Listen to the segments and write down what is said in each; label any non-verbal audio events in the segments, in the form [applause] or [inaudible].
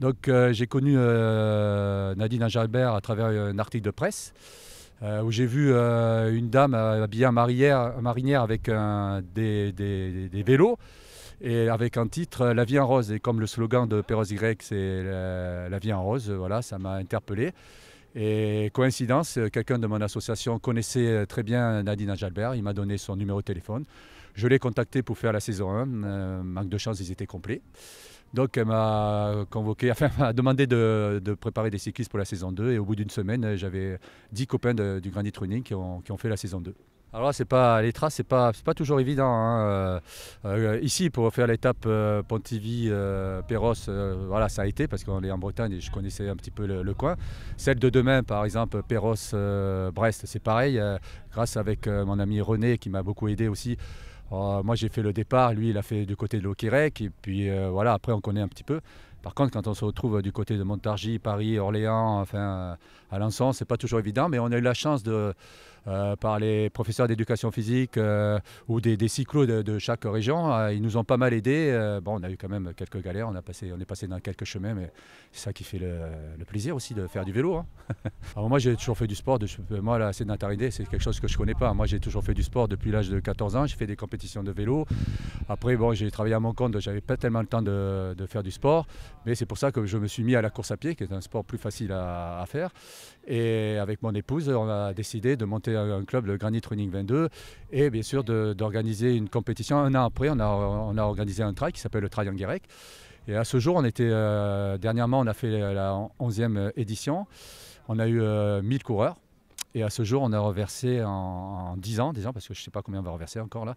Donc euh, j'ai connu euh, Nadine Angelbert à travers euh, un article de presse où j'ai vu une dame habillée en marinière, avec des, vélos et avec un titre La vie en rose. Et comme le slogan de Perros Y c'est la, vie en rose, voilà, ça m'a interpellé. Et coïncidence, quelqu'un de mon association connaissait très bien Nadine Angelbert, il m'a donné son numéro de téléphone. Je l'ai contacté pour faire la saison 1, manque de chance, ils étaient complets. Donc elle m'a convoqué, demandé de, préparer des cyclistes pour la saison 2 et au bout d'une semaine, j'avais 10 copains du Granit Running qui ont, fait la saison 2. Alors c'est pas les traces, c'est pas pas toujours évident. Hein. Euh, euh, ici pour faire l'étape euh, Pontivy péros voilà ça a été parce qu'on est en Bretagne et je connaissais un petit peu le, coin. Celle de demain par exemple péros Brest, c'est pareil. grâce avec mon ami René qui m'a beaucoup aidé aussi euh, moi j'ai fait le départ, lui il a fait du côté de l'Okirek et puis euh, voilà après on connaît un petit peu. Par contre, quand on se retrouve du côté de Montargis, Paris, Orléans, enfin à ce n'est pas toujours évident, mais on a eu la chance de, euh, par les professeurs d'éducation physique euh, ou des, cyclos de, chaque région, euh, ils nous ont pas mal aidés. Euh, bon, on a eu quand même quelques galères, on, a passé, on est passé dans quelques chemins, mais c'est ça qui fait le, plaisir aussi de faire du vélo. Hein. [laughs] Alors moi, j'ai toujours fait du sport. moi, la sédentarité, c'est quelque chose que je ne connais pas. Moi, j'ai toujours fait du sport depuis l'âge de 14 ans. J'ai fait des compétitions de vélo. Après, bon, j'ai travaillé à mon compte, je n'avais pas tellement le temps de faire du sport. Mais c'est pour ça que je me suis mis à la course à pied, qui est un sport plus facile à, faire. Et avec mon épouse, on a décidé de monter un club, le Granite Running 22, et bien sûr d'organiser une compétition. Un an après, on a, organisé un trail qui s'appelle le Trail Anguerec. Et à ce jour, on était, euh, dernièrement, on a fait la 11e édition. On a eu 1000 euh, coureurs. Et à ce jour, on a reversé en, en ans, 10 ans, parce que je ne sais pas combien on va reverser encore là,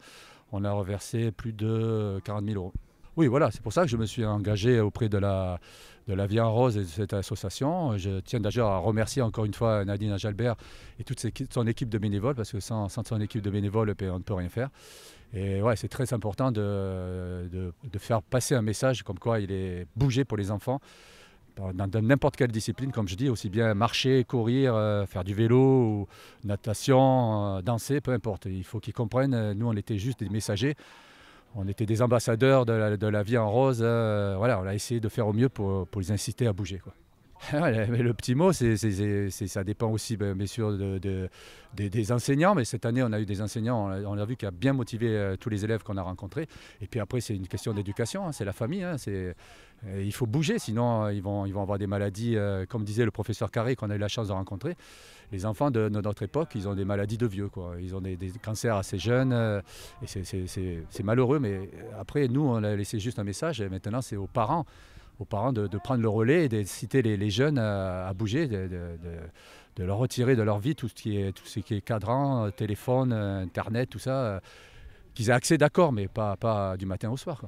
on a reversé plus de 40 000 euros. Oui, voilà, c'est pour ça que je me suis engagé auprès de la, de la Rose et de cette association. Je tiens d'ailleurs à remercier encore une fois Nadine Ajalbert et toute son équipe de bénévoles, parce que sans, son équipe de bénévoles, on ne peut rien faire. Et ouais, c'est très important de, de, faire passer un message comme quoi il est bougé pour les enfants dans n'importe quelle discipline, comme je dis, aussi bien marcher, courir, euh, faire du vélo, natation, euh, danser, peu importe. Il faut qu'ils comprennent, euh, nous on était juste des messagers on était des ambassadeurs de la, vie en rose. Euh, voilà, on a essayé de faire au mieux pour, les inciter à bouger. Ah, le petit mot, ça dépend aussi, ben, bien sûr, de, des, enseignants. Mais cette année, on a eu des enseignants, on a, vu qui a bien motivé euh, tous les élèves qu'on a rencontrés. Et puis après, c'est une question d'éducation, hein, c'est la famille. Hein, euh, il faut bouger, sinon euh, ils vont, ils vont avoir des maladies, comme disait le professeur Carré qu'on a eu la chance de rencontrer. Les enfants de, notre époque, ils ont des maladies de vieux, quoi. ils ont des, cancers assez jeunes, et c'est malheureux, mais après nous, on a laissé juste un message, et maintenant c'est aux parents aux parents de, prendre le relais et d'inciter les, jeunes à, bouger, de, leur retirer de leur vie tout ce qui est, tout ce qui est cadran, euh, téléphone, euh, internet, tout ça, euh, qu'ils aient accès d'accord, mais pas, pas du matin au soir.